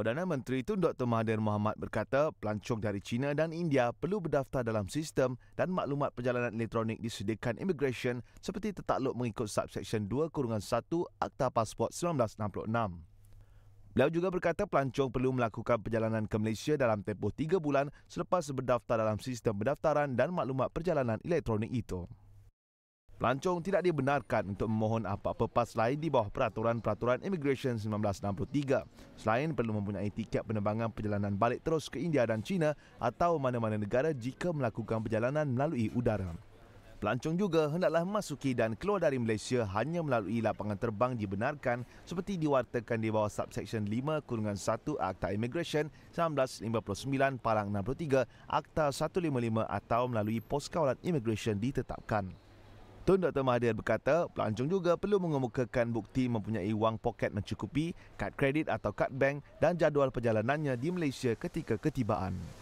Perdana Menteri Tun Dr. Mahathir Mohamad berkata pelancong dari China dan India perlu berdaftar dalam sistem dan maklumat perjalanan elektronik disediakan immigration seperti tertakluk mengikut subseksyen 2-1 kurungan Akta Pasport 1966. Beliau juga berkata pelancong perlu melakukan perjalanan ke Malaysia dalam tempoh tiga bulan selepas berdaftar dalam sistem pendaftaran dan maklumat perjalanan elektronik itu. Pelancong tidak dibenarkan untuk memohon apa-apa pas lain di bawah peraturan-peraturan Immigration 1963. Selain perlu mempunyai tiket penerbangan perjalanan balik terus ke India dan China atau mana-mana negara jika melakukan perjalanan melalui udara. Pelancong juga hendaklah masuki dan keluar dari Malaysia hanya melalui lapangan terbang dibenarkan seperti diwartakan di bawah Subsection 5 kurungan 1 Akta Immigration 1959 Palang 63 Akta 155 atau melalui pos kawalan immigration ditetapkan. Tun Dr. Mahathir berkata, pelancong juga perlu mengemukakan bukti mempunyai wang poket mencukupi, kad kredit atau kad bank dan jadual perjalanannya di Malaysia ketika ketibaan.